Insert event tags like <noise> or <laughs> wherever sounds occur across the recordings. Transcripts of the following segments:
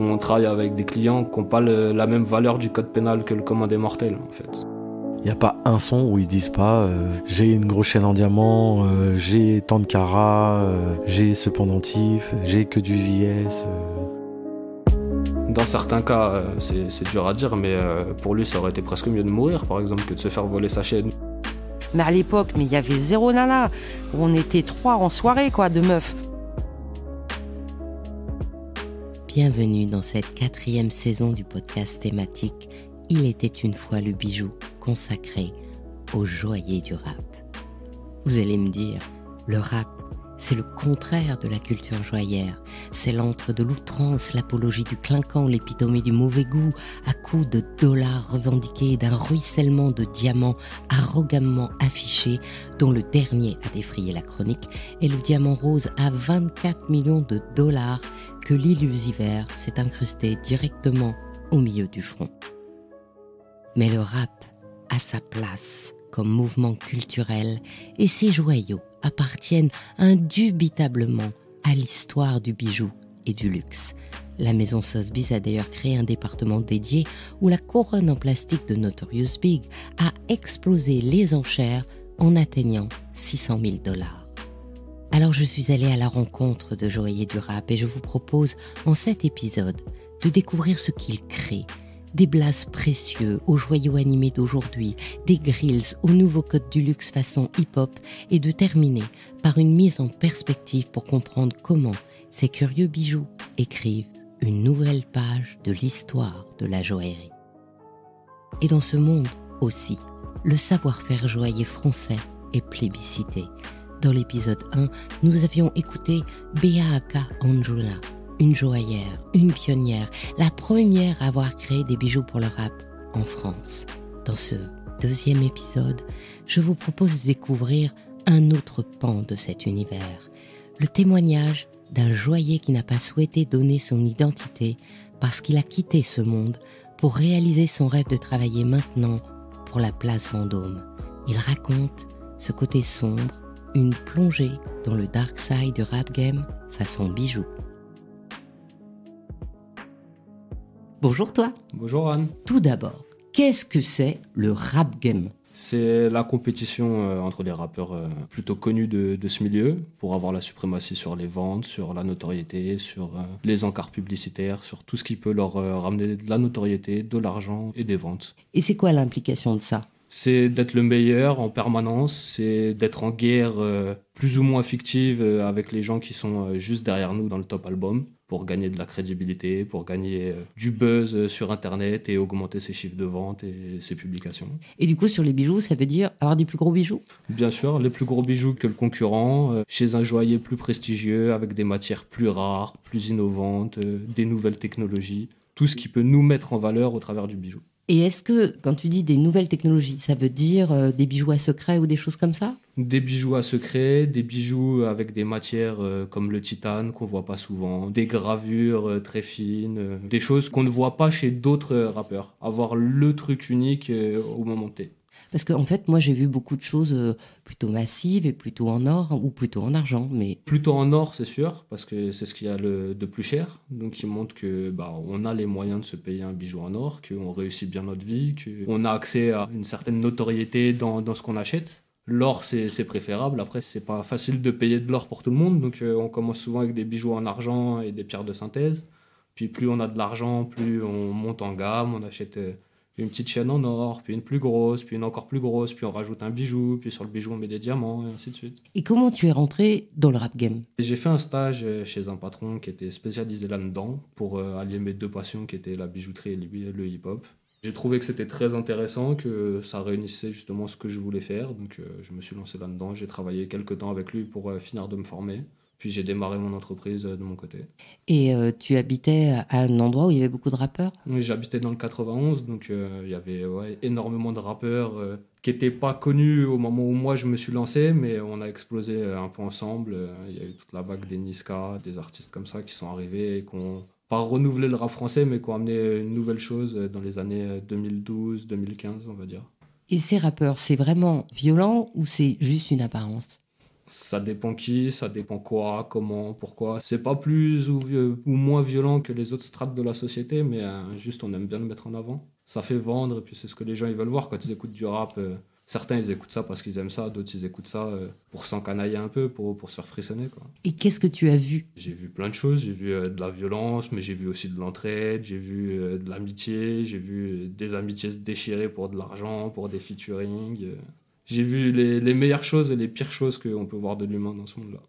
On travaille avec des clients qui n'ont pas la même valeur du code pénal que le commun mortel, en fait. Il n'y a pas un son où ils disent pas euh, j'ai une grosse chaîne en diamant, euh, j'ai tant de carats, euh, j'ai ce pendentif, j'ai que du VS. Dans certains cas, c'est dur à dire, mais pour lui, ça aurait été presque mieux de mourir, par exemple, que de se faire voler sa chaîne. Mais à l'époque, mais il y avait zéro nana. On était trois en soirée, quoi, de meufs. bienvenue dans cette quatrième saison du podcast thématique Il était une fois le bijou consacré au joaillier du rap. Vous allez me dire, le rap, c'est le contraire de la culture joyeuse. C'est l'antre de l'outrance, l'apologie du clinquant, l'épitomie du mauvais goût, à coups de dollars revendiqués d'un ruissellement de diamants arrogamment affichés, dont le dernier a défrayé la chronique, et le diamant rose à 24 millions de dollars que l'illusiver s'est incrusté directement au milieu du front. Mais le rap a sa place comme mouvement culturel et ses joyaux appartiennent indubitablement à l'histoire du bijou et du luxe. La maison Sotheby's a d'ailleurs créé un département dédié où la couronne en plastique de Notorious Big a explosé les enchères en atteignant 600 000 dollars. Alors je suis allée à la rencontre de joaillier Durap et je vous propose en cet épisode de découvrir ce qu'il crée des blases précieux aux joyaux animés d'aujourd'hui, des grilles aux nouveaux codes du luxe façon hip-hop et de terminer par une mise en perspective pour comprendre comment ces curieux bijoux écrivent une nouvelle page de l'histoire de la joaillerie. Et dans ce monde aussi, le savoir-faire joaillier français est plébiscité. Dans l'épisode 1, nous avions écouté Béa Anjuna, une joaillère, une pionnière, la première à avoir créé des bijoux pour le rap en France. Dans ce deuxième épisode, je vous propose de découvrir un autre pan de cet univers, le témoignage d'un joaillier qui n'a pas souhaité donner son identité parce qu'il a quitté ce monde pour réaliser son rêve de travailler maintenant pour la place Vendôme. Il raconte ce côté sombre, une plongée dans le dark side du rap game façon bijou. Bonjour toi. Bonjour Anne. Tout d'abord, qu'est-ce que c'est le rap game c'est la compétition euh, entre les rappeurs euh, plutôt connus de, ce milieu pour avoir la suprématie sur les ventes, sur la notoriété, sur euh, les encarts publicitaires, sur tout ce qui peut leur ramener de la notoriété, de l'argent et des ventes. Et c'est quoi l'implication de ça c'est d'être le meilleur en permanence, c'est d'être en guerre plus ou moins fictive avec les gens qui sont juste derrière nous dans le top album pour gagner de la crédibilité, pour gagner euh, du buzz euh, sur Internet et augmenter ses chiffres de vente et ses publications. Et du coup, sur les bijoux, ça veut dire avoir des plus gros bijoux Bien sûr, les plus gros bijoux que le concurrent, euh, chez un joaillier plus prestigieux, avec des matières plus rares, plus innovantes, des nouvelles technologies, tout ce qui peut nous mettre en valeur au travers du bijou. Et est-ce que, quand tu dis des nouvelles technologies, ça veut dire euh, des bijoux à secret ou des choses comme ça Des bijoux à secret, des bijoux avec des matières euh, comme le titane qu'on voit pas souvent, des gravures euh, très fines, des choses qu'on ne voit pas chez d'autres rappeurs. Avoir le truc unique au moment T. Parce qu'en en fait, moi, j'ai vu beaucoup de choses euh, plutôt massives et plutôt en or hein, ou plutôt en argent. Mais... Plutôt en or, c'est sûr, parce que c'est ce qu'il y a de plus cher. Donc, il montre que bah, on a les moyens de se payer un bijou en or, qu'on réussit bien notre vie, qu'on a accès à une certaine notoriété dans, ce qu'on achète. L'or, c'est préférable. Après, c'est pas facile de payer de l'or pour tout le monde. Donc, euh, on commence souvent avec des bijoux en argent et des pierres de synthèse. Puis, plus on a de l'argent, plus on monte en gamme, on achète. Euh, une petite chaîne en or, puis une plus grosse, puis une encore plus grosse, puis on rajoute un bijou, puis sur le bijou on met des diamants, et ainsi de suite. Et comment tu es rentré dans le rap game J'ai fait un stage euh, chez un patron qui était spécialisé là-dedans, pour euh, allier mes deux passions qui étaient la bijouterie et le hip-hop. J'ai trouvé que c'était très intéressant, que ça réunissait justement ce que je voulais faire, donc euh, je me suis lancé là-dedans, j'ai travaillé quelques temps avec lui pour finir de me former. Puis j'ai démarré mon entreprise euh, de mon côté. Et euh, tu habitais à un endroit où il y avait beaucoup de rappeurs Oui, j'habitais dans le 91, donc euh, il y avait ouais, énormément de rappeurs qui n'étaient pas connus au moment où moi je me suis lancé, mais on a explosé un peu ensemble. Il y a eu toute la vague des Niska, des artistes comme ça qui sont arrivés et qui ont pas renouvelé le rap français, mais qui ont amené une nouvelle chose dans les années 2012, 2015, on va dire. Et ces rappeurs, c'est vraiment violent ou c'est juste une apparence ça dépend qui, ça dépend quoi, comment, pourquoi. C'est pas plus ou, moins violent que les autres strates de la société, mais euh, juste on aime bien le mettre en avant. Ça fait vendre, et puis c'est ce que les gens ils veulent voir quand ils écoutent du rap. Euh, certains ils écoutent ça parce qu'ils aiment ça, d'autres ils écoutent ça euh, pour s'encanailler un peu, pour, se faire frissonner. Quoi. Et qu'est-ce que tu as vu J'ai vu plein de choses, j'ai vu de la violence, mais j'ai vu aussi de l'entraide, j'ai vu de l'amitié, j'ai vu des amitiés se déchirer pour de l'argent, pour des featuring j'ai vu les, meilleures choses et les pires choses qu'on peut voir de l'humain dans ce monde-là.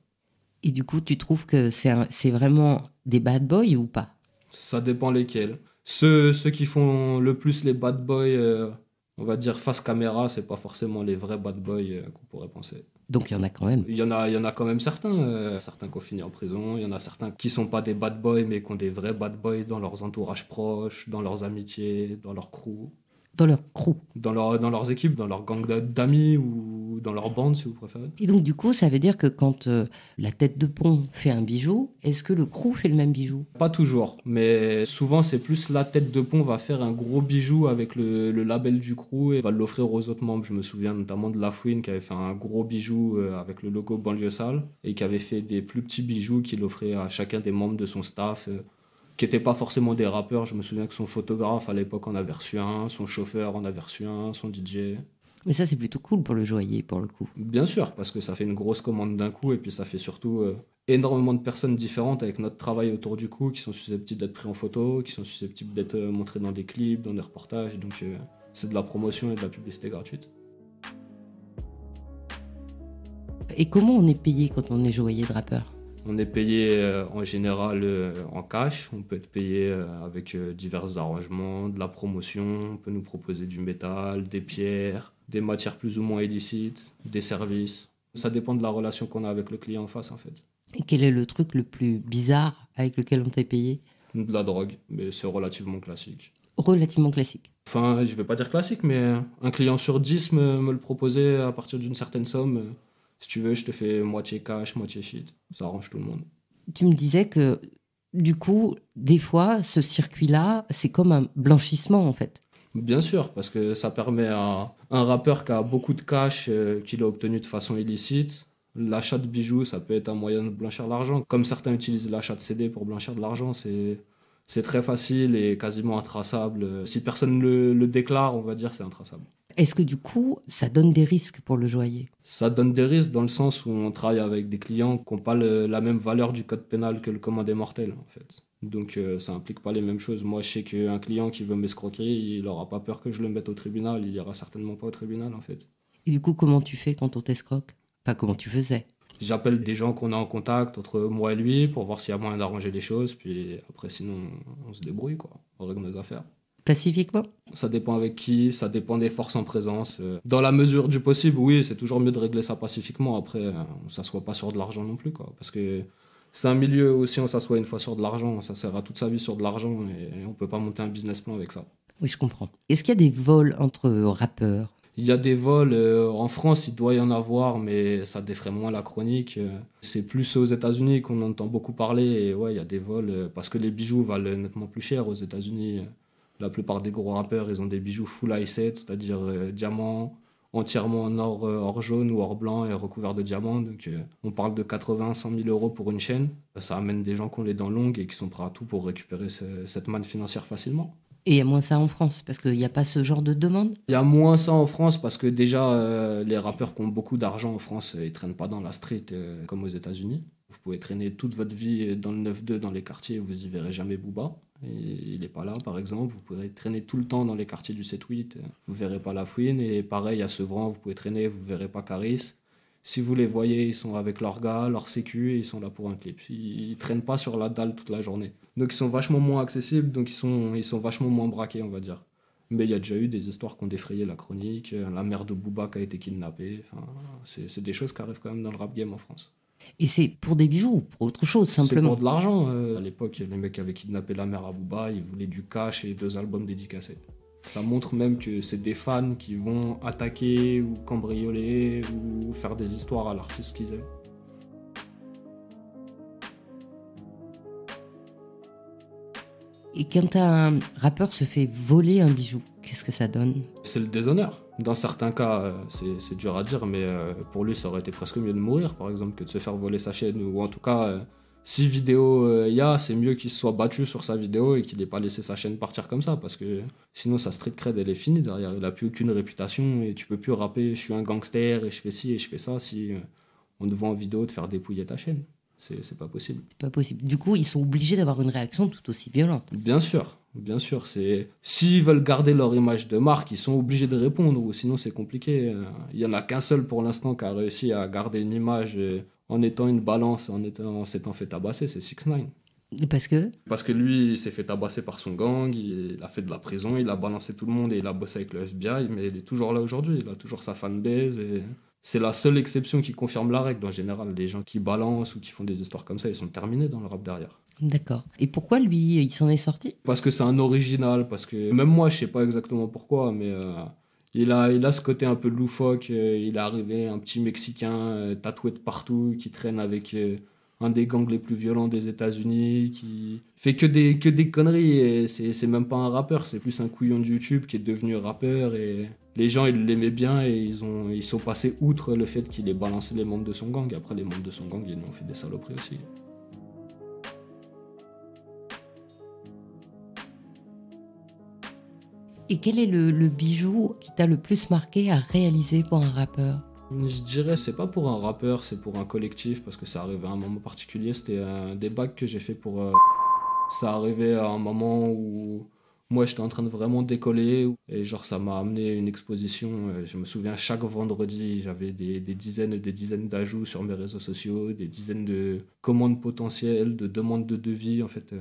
Et du coup, tu trouves que c'est vraiment des bad boys ou pas Ça dépend lesquels. Ceux, qui font le plus les bad boys, euh, on va dire face caméra, c'est pas forcément les vrais bad boys euh, qu'on pourrait penser. Donc il y en a quand même. Il y en a, y en a quand même certains. Euh, certains qui ont fini en prison, il y en a certains qui sont pas des bad boys mais qui ont des vrais bad boys dans leurs entourages proches, dans leurs amitiés, dans leur crew. Dans leur crew. Dans, leurs équipes, dans leur gang d'amis ou dans leur bande, si vous préférez. Et donc, du coup, ça veut dire que quand euh, la tête de pont fait un bijou, est-ce que le crew fait le même bijou Pas toujours, mais souvent, c'est plus la tête de pont va faire un gros bijou avec le, le label du crew et va l'offrir aux autres membres. Je me souviens notamment de Lafouine qui avait fait un gros bijou euh, avec le logo banlieue sale et qui avait fait des plus petits bijoux qu'il offrait à chacun des membres de son staff. Euh, qui n'étaient pas forcément des rappeurs. Je me souviens que son photographe, à l'époque, en avait reçu un, son chauffeur en avait reçu un, son DJ. Mais ça, c'est plutôt cool pour le joaillier, pour le coup. Bien sûr, parce que ça fait une grosse commande d'un coup, et puis ça fait surtout euh, énormément de personnes différentes avec notre travail autour du coup, qui sont susceptibles d'être pris en photo, qui sont susceptibles d'être montrées euh, montrés dans des clips, dans des reportages. Donc, euh, c'est de la promotion et de la publicité gratuite. Et comment on est payé quand on est joaillier de rappeur on est payé euh, en général euh, en cash, on peut être payé euh, avec divers arrangements, de la promotion, on peut nous proposer du métal, des pierres, des matières plus ou moins illicites, des services. Ça dépend de la relation qu'on a avec le client en face en fait. Et quel est le truc le plus bizarre avec lequel on t'a payé De la drogue, mais c'est relativement classique. Relativement classique Enfin, je ne vais pas dire classique, mais un client sur dix me le proposait à partir d'une certaine somme. Si tu veux, je te fais moitié cash, moitié shit. Ça arrange tout le monde. Tu me disais que, du coup, des fois, ce circuit-là, c'est comme un blanchissement, en fait. Bien sûr, parce que ça permet à un rappeur qui a beaucoup de cash, euh, qu'il a obtenu de façon illicite, l'achat de bijoux, ça peut être un moyen de blanchir l'argent. Comme certains utilisent l'achat de CD pour blanchir de l'argent, c'est c'est très facile et quasiment intraçable. Si personne le, le déclare, on va dire c'est intraçable. Est-ce que du coup, ça donne des risques pour le joaillier Ça donne des risques dans le sens où on travaille avec des clients qui n'ont pas la même valeur du code pénal que le commandé des mortels, en fait. Donc euh, ça implique pas les mêmes choses. Moi, je sais qu'un client qui veut m'escroquer, il n'aura pas peur que je le mette au tribunal. Il ira certainement pas au tribunal, en fait. Et du coup, comment tu fais quand on t'escroque Pas comment tu faisais J'appelle des gens qu'on a en contact entre moi et lui pour voir s'il y a moyen d'arranger les choses. Puis après, sinon, on se débrouille, quoi. On règle nos affaires. Pacifiquement Ça dépend avec qui, ça dépend des forces en présence. Euh. Dans la mesure du possible, oui, c'est toujours mieux de régler ça pacifiquement. Après, euh, on s'assoit pas sur de l'argent non plus, quoi. Parce que c'est un milieu où si on s'assoit une fois sur de l'argent, ça sert à toute sa vie sur de l'argent et on peut pas monter un business plan avec ça. Oui, je comprends. Est-ce qu'il y a des vols entre rappeurs il y a des vols euh, en France, il doit y en avoir, mais ça défrait moins la chronique. Euh, c'est plus aux États-Unis qu'on entend beaucoup parler. Et ouais, il y a des vols euh, parce que les bijoux valent nettement plus cher aux États-Unis. La plupart des gros rappeurs, ils ont des bijoux full high set, c'est-à-dire diamants entièrement en or, jaune ou or blanc et recouvert de diamants. Donc on parle de 80, 100 000 euros pour une chaîne. Ça amène des gens qui ont les dents longues et qui sont prêts à tout pour récupérer cette manne financière facilement. Et il y a moins ça en France parce qu'il n'y a pas ce genre de demande Il y a moins ça en France parce que déjà, euh, les rappeurs qui ont beaucoup d'argent en France, euh, ils traînent pas dans la street euh, comme aux États-Unis. Vous pouvez traîner toute votre vie dans le 9-2, dans les quartiers, vous y verrez jamais Booba. il n'est pas là, par exemple. Vous pouvez traîner tout le temps dans les quartiers du 7-8, vous verrez pas La Fouine. Et pareil, à Sevran, vous pouvez traîner, vous verrez pas Caris. Si vous les voyez, ils sont avec leur gars, leur sécu, et ils sont là pour un clip. Ils, traînent pas sur la dalle toute la journée. Donc ils sont vachement moins accessibles, donc ils sont, ils sont vachement moins braqués, on va dire. Mais il y a déjà eu des histoires qui ont défrayé la chronique, euh, la mère de Booba qui a été kidnappée. Enfin, c'est des choses qui arrivent quand même dans le rap game en France. Et c'est pour des bijoux ou pour autre chose, simplement C'est pour de l'argent. Euh. à l'époque, les mecs avaient kidnappé la mère à Booba, ils voulaient du cash et deux albums dédicacés. Ça montre même que c'est des fans qui vont attaquer ou cambrioler ou faire des histoires à l'artiste qu'ils aiment. Et quand un rappeur se fait voler un bijou, qu'est-ce que ça donne C'est le déshonneur. Dans certains cas, euh, c'est dur à dire, mais euh, pour lui, ça aurait été presque mieux de mourir, par exemple, que de se faire voler sa chaîne, ou en tout cas, euh, si vidéo il euh, y a, c'est mieux qu'il se soit battu sur sa vidéo et qu'il n'ait pas laissé sa chaîne partir comme ça, parce que sinon ça street cred elle est finie derrière, il n'a plus aucune réputation et tu peux plus rapper je suis un gangster et je fais ci et je fais ça si euh, on te voit en vidéo de faire dépouiller ta chaîne. C'est pas possible. C'est pas possible. Du coup, ils sont obligés d'avoir une réaction tout aussi violente. Bien sûr. Bien sûr, c'est s'ils veulent garder leur image de marque, ils sont obligés de répondre, ou sinon c'est compliqué. Hein. Il y en a qu'un seul pour l'instant qui a réussi à garder une image euh, en étant une balance, en étant, s'étant fait tabasser, c'est 6 Nine. parce que Parce que lui, il s'est fait tabasser par son gang, il a fait de la prison, il a balancé tout le monde et il a bossé avec le FBI, mais il est toujours là aujourd'hui, il a toujours sa fanbase et c'est la seule exception qui confirme la règle. En général, les gens qui balancent ou qui font des histoires comme ça, ils sont terminés dans le rap derrière. D'accord. Et pourquoi lui, il s'en est sorti Parce que c'est un original, parce que même moi, je sais pas exactement pourquoi, mais euh, il, a, il a ce côté un peu loufoque. Euh, il est arrivé, un petit Mexicain euh, tatoué de partout, qui traîne avec un des gangs les plus violents des États-Unis, qui fait que des, que des conneries. C'est même pas un rappeur, c'est plus un couillon de YouTube qui est devenu rappeur. Et les gens, ils l'aimaient bien et ils, ont, ils sont passés outre le fait qu'il ait balancé les membres de son gang. Après, les membres de son gang, ils nous ont fait des saloperies aussi. Et quel est le, bijou qui t'a le plus marqué à réaliser pour un rappeur je dirais, c'est pas pour un rappeur, c'est pour un collectif, parce que ça arrivait à un moment particulier. C'était un euh, débat que j'ai fait pour. Euh, ça arrivait à un moment où moi j'étais en train de vraiment décoller, et genre ça m'a amené une exposition. Euh, je me souviens, chaque vendredi, j'avais des, dizaines et des dizaines d'ajouts sur mes réseaux sociaux, des dizaines de commandes potentielles, de demandes de devis, en fait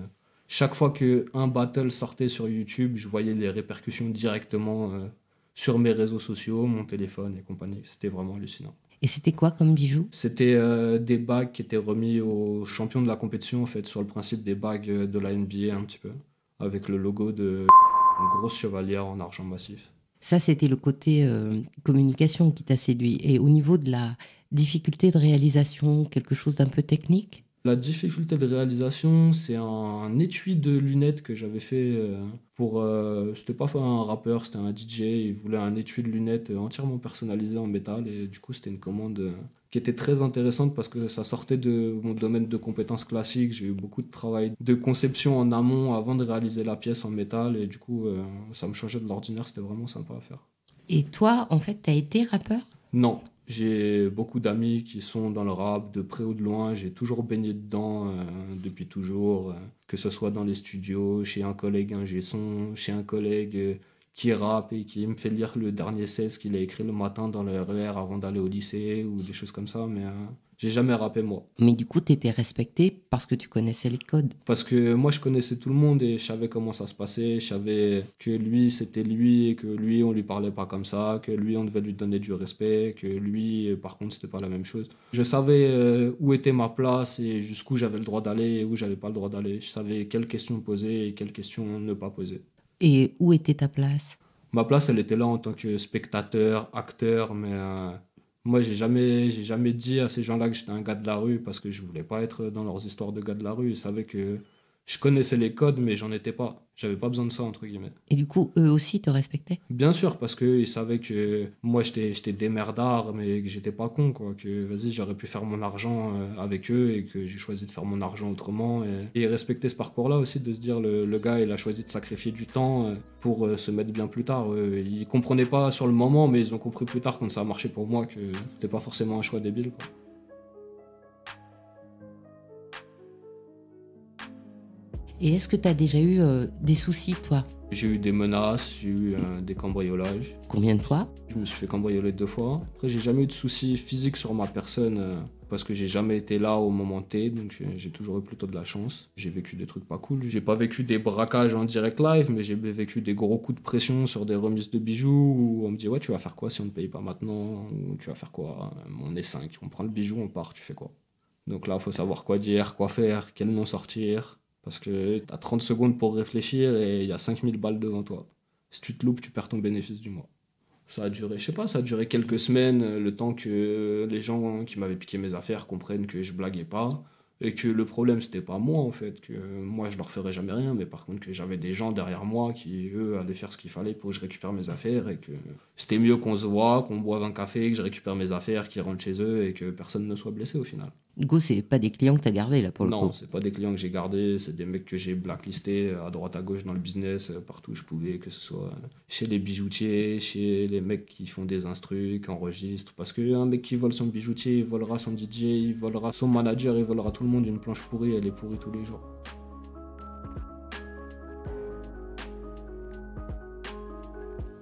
chaque fois qu'un battle sortait sur YouTube, je voyais les répercussions directement euh, sur mes réseaux sociaux, mon téléphone et compagnie. C'était vraiment hallucinant. Et c'était quoi comme bijou C'était euh, des bagues qui étaient remis aux champions de la compétition, en fait, sur le principe des bagues euh, de la NBA un petit peu, avec le logo de grosse chevalière en argent massif. Ça, c'était le côté communication qui t'a séduit. Et au niveau de la difficulté de réalisation, quelque chose d'un peu technique la difficulté de réalisation, c'est un étui de lunettes que j'avais fait euh, pour. Euh, c'était pas un rappeur, c'était un DJ. Il voulait un étui de lunettes euh, entièrement personnalisé en métal. Et du coup, c'était une commande qui était très intéressante parce que ça sortait de mon domaine de compétences classiques. J'ai eu beaucoup de travail de conception en amont avant de réaliser la pièce en métal. Et du coup, ça me changeait de l'ordinaire. C'était vraiment sympa à faire. Et toi, en fait, t'as été rappeur Non, j'ai beaucoup d'amis qui sont dans le rap, de près ou de loin. J'ai toujours baigné dedans, euh, depuis toujours. Euh, que ce soit dans les studios, chez un collègue ingé son, chez un collègue euh, qui rappe et qui me fait lire le dernier 16 qu'il a écrit le matin dans le RER e avant d'aller au lycée ou des choses comme ça. Mais j'ai jamais rappé moi. Mais du coup, tu étais respecté parce que tu connaissais les codes. Parce que moi, je connaissais tout le monde et je savais comment ça se passait. Je savais que lui, c'était lui, et que lui, on lui parlait pas comme ça, que lui, on devait lui donner du respect, que lui, par contre, c'était pas la même chose. Je savais euh, où était ma place et jusqu'où j'avais le droit d'aller et où j'avais pas le droit d'aller. Je savais quelles questions poser et quelles questions ne pas poser. Et où était ta place Ma place, elle était là en tant que spectateur, acteur, mais euh, moi, j'ai jamais, j'ai jamais dit à ces gens-là que j'étais un gars de la rue parce que je voulais pas être dans leurs histoires de gars de la rue. Ils savaient que je connaissais les codes, mais j'en étais pas. J'avais pas besoin de ça, entre guillemets. Et du coup, eux aussi te respectaient Bien sûr, parce qu'ils savaient que moi, j'étais démerdard, mais que j'étais pas con, quoi. Que vas-y, j'aurais pu faire mon argent euh, avec eux et que j'ai choisi de faire mon argent autrement. Et, respecter ce parcours-là aussi, de se dire le, gars, il a choisi de sacrifier du temps euh, pour euh, se mettre bien plus tard. Ils comprenaient pas sur le moment, mais ils ont compris plus tard, quand ça a marché pour moi, que c'était pas forcément un choix débile, quoi. Et est-ce que tu as déjà eu euh, des soucis, toi J'ai eu des menaces, j'ai eu euh, des cambriolages. Combien de fois Je me suis fait cambrioler deux fois. Après, j'ai jamais eu de soucis physiques sur ma personne euh, parce que j'ai jamais été là au moment T, donc j'ai toujours eu plutôt de la chance. J'ai vécu des trucs pas cool. J'ai pas vécu des braquages en direct live, mais j'ai vécu des gros coups de pression sur des remises de bijoux où on me dit Ouais, tu vas faire quoi si on ne paye pas maintenant tu vas faire quoi On est cinq, on prend le bijou, on part, tu fais quoi donc là, il faut savoir quoi dire, quoi faire, quel nom sortir. Parce que tu as 30 secondes pour réfléchir et il y a 5000 balles devant toi. Si tu te loupes, tu perds ton bénéfice du mois. Ça a duré, je sais pas, ça a duré quelques semaines, euh, le temps que les gens qui m'avaient piqué mes affaires comprennent que je blaguais pas et que le problème c'était pas moi en fait, que moi je leur ferais jamais rien, mais par contre que j'avais des gens derrière moi qui eux allaient faire ce qu'il fallait pour que je récupère mes affaires et que c'était mieux qu'on se voit, qu'on boive un café, que je récupère mes affaires, qu'ils rentrent chez eux et que personne ne soit blessé au final. Go c'est pas des clients que tu as gardés là pour le coup Non, c'est pas des clients que j'ai gardés, c'est des mecs que j'ai blacklistés à droite à gauche dans le business, euh, partout où je pouvais, que ce soit chez les bijoutiers, chez les mecs qui font des instrucs, qui enregistrent. Parce qu'un mec qui vole son bijoutier, il volera son DJ, il volera son manager, il volera tout le monde. Une planche pourrie, elle est pourrie tous les jours.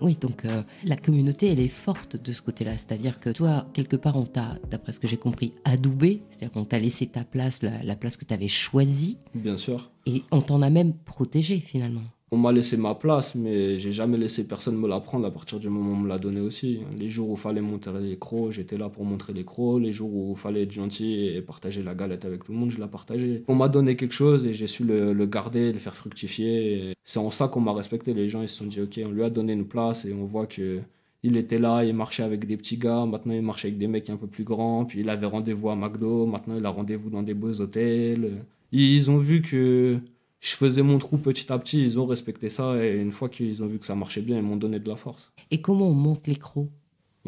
Oui, donc euh, la communauté, elle est forte de ce côté-là. C'est-à-dire que toi, quelque part, on t'a, d'après ce que j'ai compris, adoubé. C'est-à-dire qu'on t'a laissé ta place, la, place que tu avais choisie. Bien sûr. Et on t'en a même protégé finalement on m'a laissé ma place, mais j'ai jamais laissé personne me la prendre à partir du moment où on me l'a donnée aussi. Les jours où fallait montrer les crocs, j'étais là pour montrer les crocs. Les jours où fallait être gentil et partager la galette avec tout le monde, je la partageais. On m'a donné quelque chose et j'ai su le, garder, le faire fructifier. C'est en ça qu'on m'a respecté. Les gens, ils se sont dit, ok, on lui a donné une place et on voit que il était là, il marchait avec des petits gars, maintenant il marchait avec des mecs un peu plus grands, puis il avait rendez-vous à McDo, maintenant il a rendez-vous dans des beaux hôtels. Ils ont vu que je faisais mon trou petit à petit, ils ont respecté ça et une fois qu'ils ont vu que ça marchait bien, ils m'ont donné de la force. Et comment on monte les crocs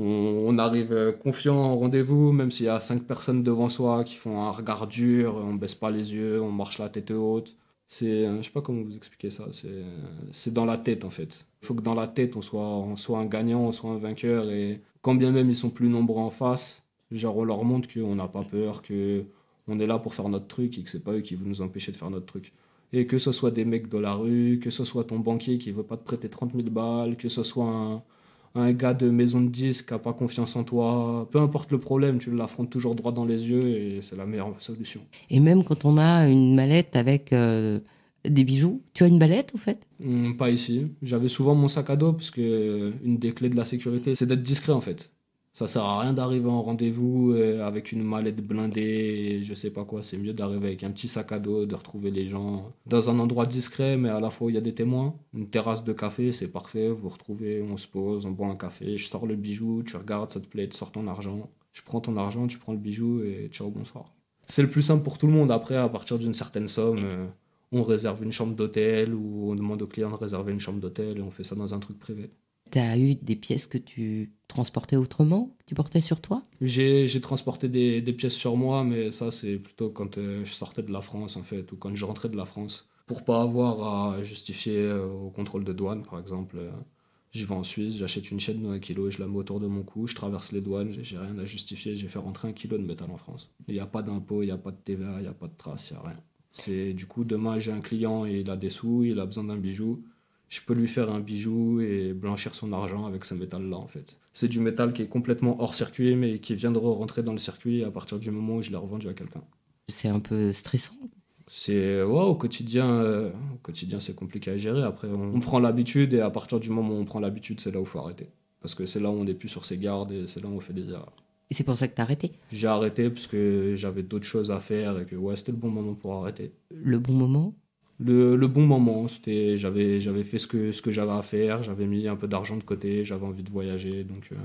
on, arrive euh, confiant au rendez-vous, même s'il y a cinq personnes devant soi qui font un regard dur, on baisse pas les yeux, on marche la tête haute. C'est, euh, je sais pas comment vous expliquer ça, euh, c'est dans la tête en fait. Il faut que dans la tête on soit, on soit un gagnant, on soit un vainqueur et quand bien même ils sont plus nombreux en face, genre on leur montre qu'on n'a pas peur, que on est là pour faire notre truc et que c'est pas eux qui vont nous empêcher de faire notre truc. Et que ce soit des mecs de la rue, que ce soit ton banquier qui ne veut pas te prêter 30 000 balles, que ce soit un, gars de maison de disque qui n'a pas confiance en toi, peu importe le problème, tu l'affrontes toujours droit dans les yeux et c'est la meilleure solution. Et même quand on a une mallette avec euh, des bijoux, tu as une mallette en fait hmm, Pas ici. J'avais souvent mon sac à dos parce que euh, une des clés de la sécurité, c'est d'être discret en fait. Ça sert à rien d'arriver en rendez-vous euh, avec une mallette blindée, je sais pas quoi. C'est mieux d'arriver avec un petit sac à dos, de retrouver les gens dans un endroit discret, mais à la fois il y a des témoins. Une terrasse de café, c'est parfait. Vous retrouvez, on se pose, on boit un café. Je sors le bijou, tu regardes, ça te plaît, tu sors ton argent. Je prends ton argent, tu prends le bijou et ciao, bonsoir. C'est le plus simple pour tout le monde. Après, à partir d'une certaine somme, euh, on réserve une chambre d'hôtel ou on demande au client de réserver une chambre d'hôtel et on fait ça dans un truc privé. Tu as eu des pièces que tu transportais autrement, tu portais sur toi J'ai transporté des, pièces sur moi, mais ça, c'est plutôt quand euh, je sortais de la France, en fait, ou quand je rentrais de la France. Pour pas avoir à justifier euh, au contrôle de douane, par exemple. Euh, je vais en Suisse, j'achète une chaîne de 1 kg, je la mets autour de mon cou, je traverse les douanes, j'ai rien à justifier, j'ai fait rentrer un kilo de métal en France. Il n'y a pas d'impôt, il n'y a pas de TVA, il n'y a pas de trace, il n'y a rien. C'est du coup, demain j'ai un client et il a des sous, il a besoin d'un bijou je peux lui faire un bijou et blanchir son argent avec ce métal-là, en fait. C'est du métal qui est complètement hors circuit, mais qui vient de rentrer dans le circuit à partir du moment où je l'ai revendu à quelqu'un. C'est un peu stressant. C'est ouais, au quotidien, euh, au quotidien c'est compliqué à gérer. Après, on, prend l'habitude et à partir du moment où on prend l'habitude, c'est là où faut arrêter. Parce que c'est là où on n'est plus sur ses gardes et c'est là où on fait des erreurs. Et c'est pour ça que t'as arrêté J'ai arrêté parce que j'avais d'autres choses à faire et que ouais, c'était le bon moment pour arrêter. Le bon moment le, bon moment. c'était J'avais fait ce que, ce que j'avais à faire, j'avais mis un peu d'argent de côté, j'avais envie de voyager. Donc euh,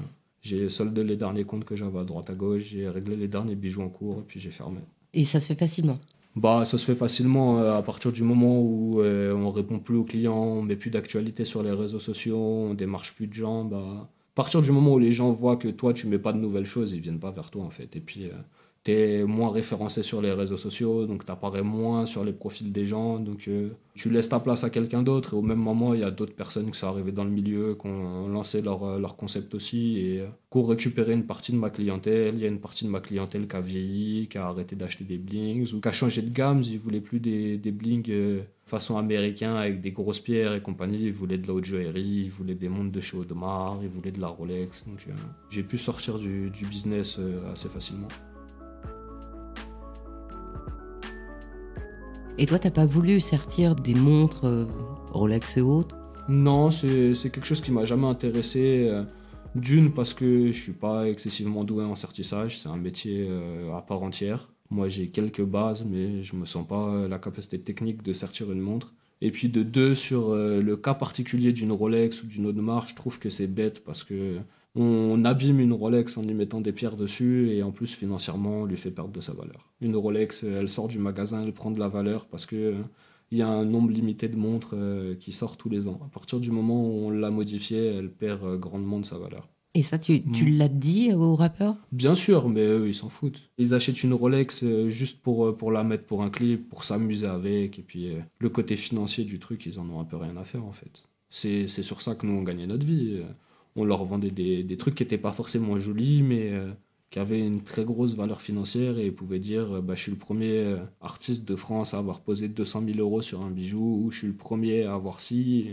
j'ai soldé les derniers comptes que j'avais à droite à gauche, j'ai réglé les derniers bijoux en cours et puis j'ai fermé. Et ça se fait facilement bah, ça se fait facilement euh, à partir du moment où euh, on répond plus aux clients, on met plus d'actualité sur les réseaux sociaux, on démarche plus de gens. Bah, à partir du moment où les gens voient que toi tu mets pas de nouvelles choses, ils viennent pas vers toi en fait. Et puis t'es moins référencé sur les réseaux sociaux, donc tu apparais moins sur les profils des gens, donc euh, tu laisses ta place à quelqu'un d'autre. Et au même moment, il y a d'autres personnes qui sont arrivées dans le milieu, qui ont lancé leur, euh, leur concept aussi, et pour euh, récupérer récupéré une partie de ma clientèle. Il y a une partie de ma clientèle qui a vieilli, qui a arrêté d'acheter des blings, ou qui a changé de gamme, ils ne voulaient plus des, des blings façon américain avec des grosses pierres et compagnie, ils voulaient de la haute joaillerie, ils voulaient des montres de chez Audemars, ils voulaient de la Rolex. Donc j'ai pu sortir du, du business assez facilement. Et toi, t'as pas voulu sortir des montres euh, Rolex et autres Non, c'est quelque chose qui m'a jamais intéressé. Euh, d'une, parce que je suis pas excessivement doué en sertissage, c'est un métier euh, à part entière. Moi, j'ai quelques bases, mais je me sens pas la capacité technique de sortir une montre. Et puis de deux, sur le cas particulier d'une Rolex ou d'une Audemars, je trouve que c'est bête parce que on abîme une Rolex en y mettant des pierres dessus et en plus financièrement on lui fait perdre de sa valeur. Une Rolex, euh, elle sort du magasin, elle prend de la valeur parce que euh, il y a un nombre limité de montres euh, qui sort tous les ans. À partir du moment où on l'a modifiée, elle perd grandement de sa valeur. Et ça, tu, mm. l'as dit aux rappeurs Bien sûr, mais eux, ils s'en foutent. Ils achètent une Rolex juste pour, pour la mettre pour un clip, pour s'amuser avec. Et puis, le côté financier du truc, ils en ont un peu rien à faire, en fait. C'est sur ça que nous, on gagnait notre vie on leur vendait des, trucs qui n'étaient pas forcément jolis, mais euh, qui avaient une très grosse valeur financière et pouvaient dire euh, bah, Je suis le premier euh, artiste de France à avoir posé 200 000 euros sur un bijou, ou je suis le premier à avoir ci.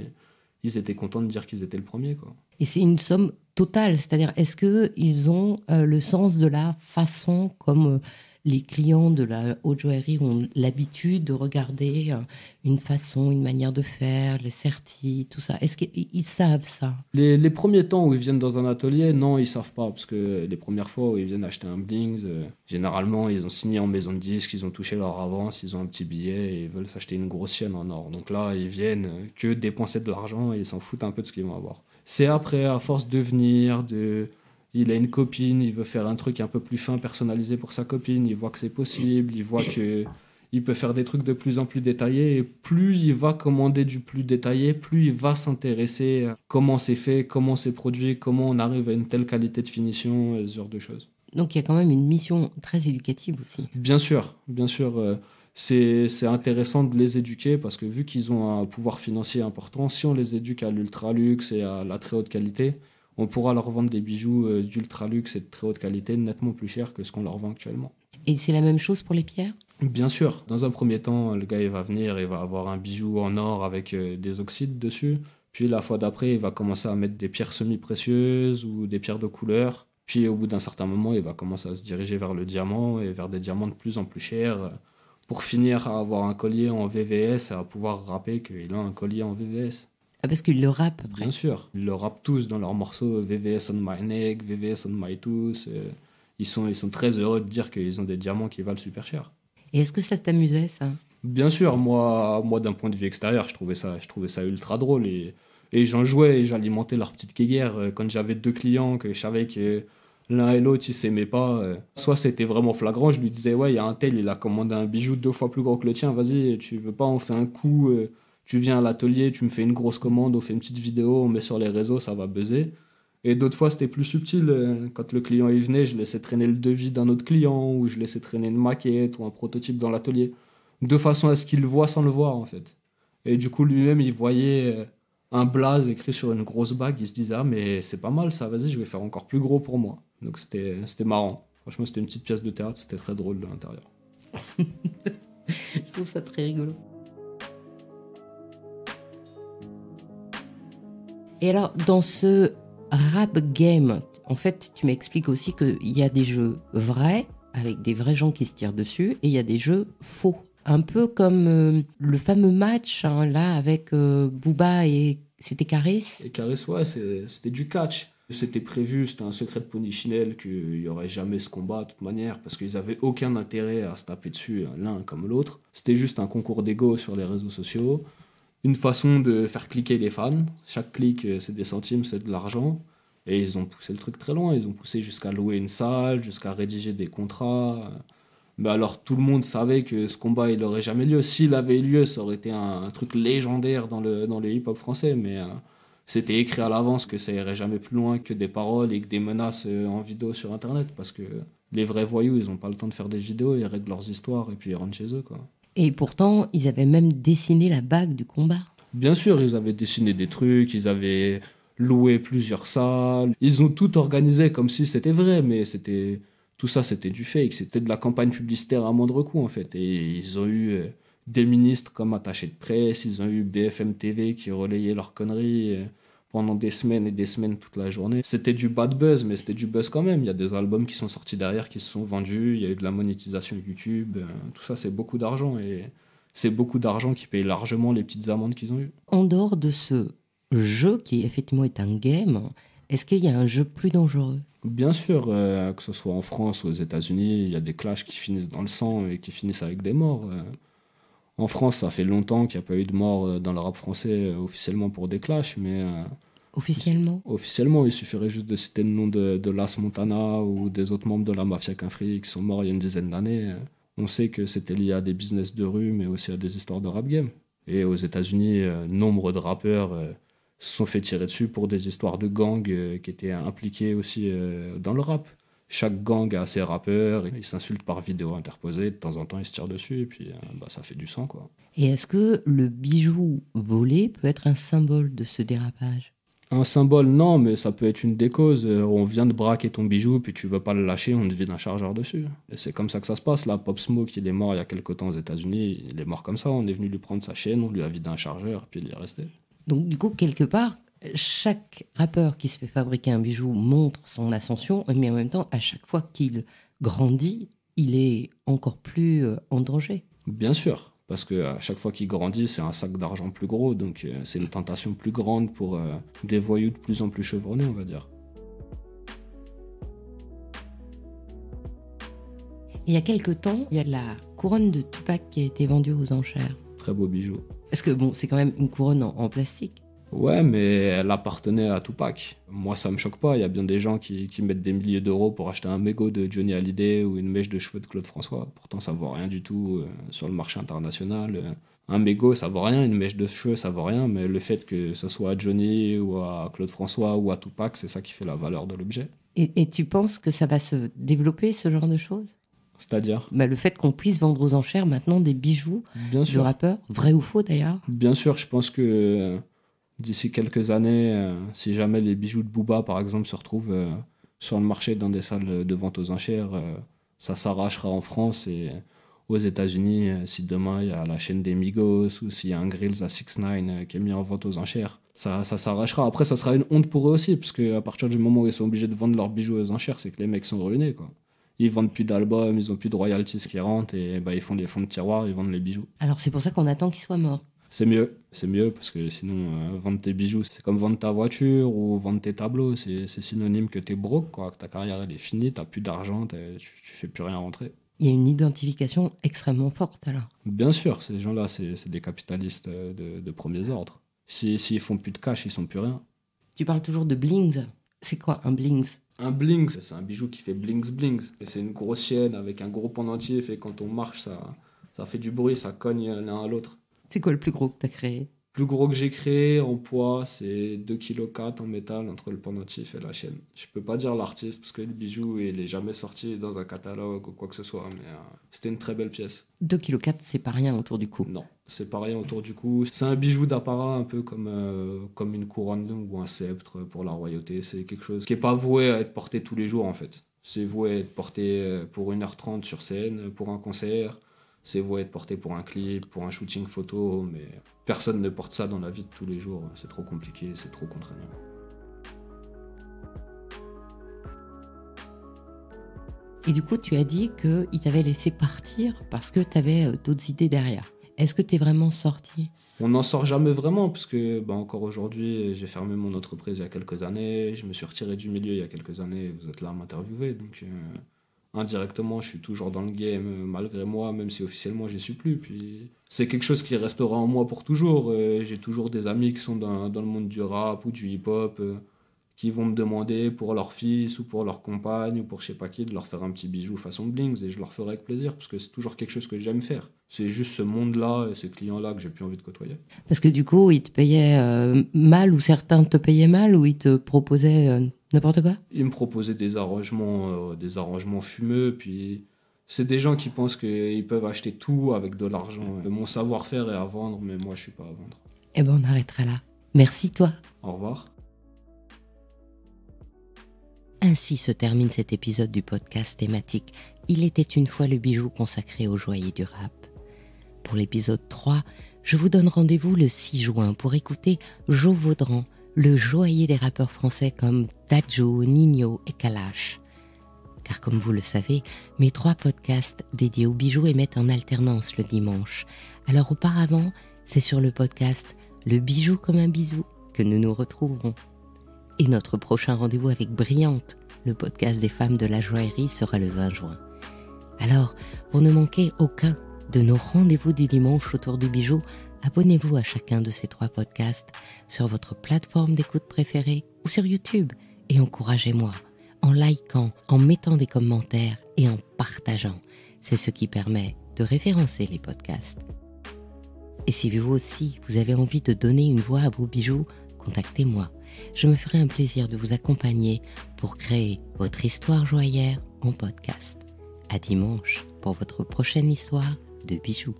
ils étaient contents de dire qu'ils étaient le premier. Quoi. Et c'est une somme totale, c'est-à-dire est-ce qu'ils ont le sens de la façon comme les clients de la haute joaillerie ont l'habitude de regarder euh, une façon, une manière de faire, les sertis, tout ça. Est-ce qu'ils savent ça les, premiers temps où ils viennent dans un atelier, non, ils savent pas. Parce que les premières fois où ils viennent acheter un bling, euh, généralement, ils ont signé en maison de disque, ils ont touché leur avance, ils ont un petit billet et ils veulent s'acheter une grosse chaîne en or. Donc là, ils viennent euh, que dépenser de l'argent et ils s'en foutent un peu de ce qu'ils vont avoir. C'est après, à force de venir, de il a une copine, il veut faire un truc un peu plus fin, personnalisé pour sa copine, il voit que c'est possible, il voit que il peut faire des trucs de plus en plus détaillés, et plus il va commander du plus détaillé, plus il va s'intéresser à comment c'est fait, comment c'est produit, comment on arrive à une telle qualité de finition, ce genre de choses. Donc il y a quand même une mission très éducative aussi. Bien sûr, bien sûr. Euh, c'est intéressant de les éduquer parce que vu qu'ils ont un pouvoir financier important, si on les éduque à l'ultra luxe et à la très haute qualité, on pourra leur vendre des bijoux euh, d'ultra luxe et de très haute qualité nettement plus cher que ce qu'on leur vend actuellement. Et c'est la même chose pour les pierres Bien sûr. Dans un premier temps, le gars il va venir et va avoir un bijou en or avec euh, des oxydes dessus. Puis la fois d'après, il va commencer à mettre des pierres semi-précieuses ou des pierres de couleur. Puis au bout d'un certain moment, il va commencer à se diriger vers le diamant et vers des diamants de plus en plus chers pour finir à avoir un collier en VVS et à pouvoir rappeler qu'il a un collier en VVS. Ah, parce qu'ils le rappent après. Bien sûr, ils le rappent tous dans leurs morceaux VVS on my neck, VVS on my tooth. Euh, ils sont, ils sont très heureux de dire qu'ils ont des diamants qui valent super cher. Et est-ce que ça t'amusait, ça Bien sûr, moi, moi d'un point de vue extérieur, je trouvais ça, je trouvais ça ultra drôle. Et, j'en jouais et j'alimentais leur petite guéguerre. Euh, quand j'avais deux clients que je savais que l'un et l'autre, ils s'aimaient pas, euh, soit c'était vraiment flagrant, je lui disais, ouais, il y a un tel, il a commandé un bijou deux fois plus gros que le tien, vas-y, tu veux pas, on fait un coup tu viens à l'atelier, tu me fais une grosse commande, on fait une petite vidéo, on met sur les réseaux, ça va buzzer. Et d'autres fois, c'était plus subtil. Euh, quand le client y venait, je laissais traîner le devis d'un autre client, ou je laissais traîner une maquette ou un prototype dans l'atelier, de façon à ce qu'il le voit sans le voir, en fait. Et du coup, lui-même, il voyait euh, un blaze écrit sur une grosse bague, il se disait Ah, mais c'est pas mal ça, vas-y, je vais faire encore plus gros pour moi. Donc c'était marrant. Franchement, c'était une petite pièce de théâtre, c'était très drôle de l'intérieur. <laughs> je trouve ça très rigolo. Et alors, dans ce rap game, en fait, tu m'expliques aussi qu'il y a des jeux vrais, avec des vrais gens qui se tirent dessus, et il y a des jeux faux. Un peu comme euh, le fameux match, hein, là, avec euh, Booba et. C'était Caris Et Caris, ouais, c'était du catch. C'était prévu, c'était un secret de Polichinelle qu'il n'y aurait jamais ce combat de toute manière, parce qu'ils n'avaient aucun intérêt à se taper dessus l'un comme l'autre. C'était juste un concours d'ego sur les réseaux sociaux une façon de faire cliquer les fans. Chaque clic, euh, c'est des centimes, c'est de l'argent. Et ils ont poussé le truc très loin. Ils ont poussé jusqu'à louer une salle, jusqu'à rédiger des contrats. Euh, mais alors, tout le monde savait que ce combat, il n'aurait jamais lieu. S'il avait eu lieu, ça aurait été un, truc légendaire dans le, dans le hip-hop français. Mais euh, c'était écrit à l'avance que ça irait jamais plus loin que des paroles et que des menaces en vidéo sur Internet. Parce que les vrais voyous, ils n'ont pas le temps de faire des vidéos, ils règlent leurs histoires et puis ils rentrent chez eux, quoi. Et pourtant, ils avaient même dessiné la bague du combat. Bien sûr, ils avaient dessiné des trucs, ils avaient loué plusieurs salles, ils ont tout organisé comme si c'était vrai, mais c'était tout ça, c'était du fake, c'était de la campagne publicitaire à moindre coût en fait. Et ils ont eu euh, des ministres comme attachés de presse, ils ont eu BFM TV qui relayait leurs conneries. Euh, pendant des semaines et des semaines toute la journée. C'était du bad buzz, mais c'était du buzz quand même. Il y a des albums qui sont sortis derrière, qui se sont vendus, il y a eu de la monétisation YouTube, euh, tout ça c'est beaucoup d'argent et c'est beaucoup d'argent qui paye largement les petites amendes qu'ils ont eues. En dehors de ce jeu qui effectivement est un game, est-ce qu'il y a un jeu plus dangereux Bien sûr, euh, que ce soit en France ou aux États-Unis, il y a des clashs qui finissent dans le sang et qui finissent avec des morts. Euh. En France, ça fait longtemps qu'il n'y a pas eu de mort euh, dans le rap français euh, officiellement pour des clashs, mais. Euh, officiellement Officiellement, il suffirait juste de citer le nom de, Las Montana ou des autres membres de la mafia Cafri qui sont morts il y a une dizaine d'années. On sait que c'était lié à des business de rue, mais aussi à des histoires de rap game. Et aux États-Unis, nombre de rappeurs se sont fait tirer dessus pour des histoires de gangs qui étaient impliqués aussi dans le rap chaque gang a ses rappeurs, ils s'insultent par vidéo interposée, de temps en temps ils se tirent dessus, et puis euh, bah, ça fait du sang. quoi. Et est-ce que le bijou volé peut être un symbole de ce dérapage un symbole, non, mais ça peut être une des causes. Euh, on vient de braquer ton bijou, puis tu veux pas le lâcher, on vide un chargeur dessus. Et c'est comme ça que ça se passe. Là, Pop Smoke, il est mort il y a quelque temps aux États-Unis, il est mort comme ça. On est venu lui prendre sa chaîne, on lui a vidé un chargeur, puis il est resté. Donc, du coup, quelque part, chaque rappeur qui se fait fabriquer un bijou montre son ascension, mais en même temps, à chaque fois qu'il grandit, il est encore plus euh, en danger. Bien sûr, parce que à chaque fois qu'il grandit, c'est un sac d'argent plus gros, donc euh, c'est une tentation plus grande pour euh, des voyous de plus en plus chevronnés, on va dire. Il y a quelques temps, il y a la couronne de Tupac qui a été vendue aux enchères. Très beau bijou. Parce que bon, c'est quand même une couronne en plastique. Ouais, mais elle appartenait à Tupac. Moi, ça me choque pas. Il y a bien des gens qui, mettent des milliers d'euros pour acheter un mégot de Johnny Hallyday ou une mèche de cheveux de Claude François. Pourtant, ça vaut rien du tout euh, sur le marché international. Euh, un mégot, ça vaut rien. Une mèche de cheveux, ça vaut rien. Mais le fait que ce soit à Johnny ou à Claude François ou à Tupac, c'est ça qui fait la valeur de l'objet. Et, tu penses que ça va se développer, ce genre de choses c'est-à-dire bah, Le fait qu'on puisse vendre aux enchères maintenant des bijoux Bien de vrai ou faux d'ailleurs Bien sûr, je pense que euh, d'ici quelques années, euh, si jamais les bijoux de Booba, par exemple, se retrouvent euh, sur le marché dans des salles de vente aux enchères, euh, ça s'arrachera en France et aux États-Unis. si demain il y a la chaîne des Migos ou s'il y a un Grills à 6 9 qui est mis en vente aux enchères, ça, ça s'arrachera. Après, ça sera une honte pour eux aussi, parce à partir du moment où ils sont obligés de vendre leurs bijoux aux enchères, c'est que les mecs sont ruinés, quoi ils vendent plus d'albums, ils ont plus de royalties qui rentrent et bah, ils font des fonds de tiroirs, ils vendent les bijoux. Alors c'est pour ça qu'on attend qu'ils soient morts c'est mieux. C'est mieux parce que sinon, euh, vendre tes bijoux, c'est comme vendre ta voiture ou vendre tes tableaux. C'est synonyme que t'es broke, quoi. Que ta carrière, elle est finie, t'as plus d'argent, tu, fais plus rien rentrer. Il y a une identification extrêmement forte, alors. Bien sûr, ces gens-là, c'est des capitalistes euh, de, de ordre. ordre. S'ils font plus de cash, ils sont plus rien. Tu parles toujours de blings. C'est quoi un blings un blings, c'est un bijou qui fait blings blings. Et c'est une grosse chaîne avec un gros pendentif et quand on marche, ça, ça fait du bruit, ça cogne l'un à l'autre. C'est quoi le plus gros que tu as créé Le plus gros que j'ai créé en poids, c'est 2,4 kg en métal entre le pendentif et la chaîne. Je peux pas dire l'artiste parce que le bijou, il est jamais sorti dans un catalogue ou quoi que ce soit, mais euh, c'était une très belle pièce. 2,4 kg, c'est pas rien autour du cou. Non, c'est pas rien autour du cou. C'est un bijou d'apparat un peu comme, euh, comme une couronne ou un sceptre pour la royauté. C'est quelque chose qui est pas voué à être porté tous les jours en fait. C'est voué à être porté euh, pour 1h30 sur scène, pour un concert c'est voué être porté pour un clip, pour un shooting photo, mais personne ne porte ça dans la vie de tous les jours. C'est trop compliqué, c'est trop contraignant. Et du coup, tu as dit qu'il t'avait laissé partir parce que tu avais euh, d'autres idées derrière. Est-ce que tu es vraiment sorti On n'en sort jamais vraiment, parce que bah, encore aujourd'hui, j'ai fermé mon entreprise il y a quelques années, je me suis retiré du milieu il y a quelques années, vous êtes là à m'interviewer, donc euh, indirectement, je suis toujours dans le game euh, malgré moi, même si officiellement j'y suis plus. Puis c'est quelque chose qui restera en moi pour toujours. Euh, j'ai toujours des amis qui sont dans, le monde du rap ou du hip-hop euh, qui vont me demander pour leur fils ou pour leur compagne ou pour je sais pas qui de leur faire un petit bijou façon bling et je leur ferai avec plaisir parce que c'est toujours quelque chose que j'aime faire. C'est juste ce monde-là et ces clients-là que j'ai plus envie de côtoyer. Parce que du coup, ils te payaient mal ou certains te payaient mal ou ils te proposaient N'importe quoi Ils me proposaient des arrangements, euh, des arrangements fumeux, puis c'est des gens qui pensent qu'ils peuvent acheter tout avec de l'argent. Hein. Mon savoir-faire est à vendre, mais moi, je suis pas à vendre. Eh ben, on arrêtera là. Merci, toi. Au revoir. Ainsi se termine cet épisode du podcast thématique Il était une fois le bijou consacré au joailliers du rap. Pour l'épisode 3, je vous donne rendez-vous le 6 juin pour écouter Joe Vaudran, le joaillier des rappeurs français comme Tadjo, Nino et Kalash. Car comme vous le savez, mes trois podcasts dédiés aux bijoux émettent en alternance le dimanche. Alors auparavant, c'est sur le podcast Le bijou comme un bisou que nous nous retrouverons. Et notre prochain rendez-vous avec Brillante, le podcast des femmes de la joaillerie, sera le 20 juin. Alors, pour ne manquer aucun de nos rendez-vous du dimanche autour du bijou, abonnez-vous à chacun de ces trois podcasts sur votre plateforme d'écoute préférée ou sur YouTube et encouragez-moi en likant, en mettant des commentaires et en partageant. C'est ce qui permet de référencer les podcasts. Et si vous aussi, vous avez envie de donner une voix à vos bijoux, contactez-moi. Je me ferai un plaisir de vous accompagner pour créer votre histoire joyeuse en podcast. À dimanche pour votre prochaine histoire de bijoux.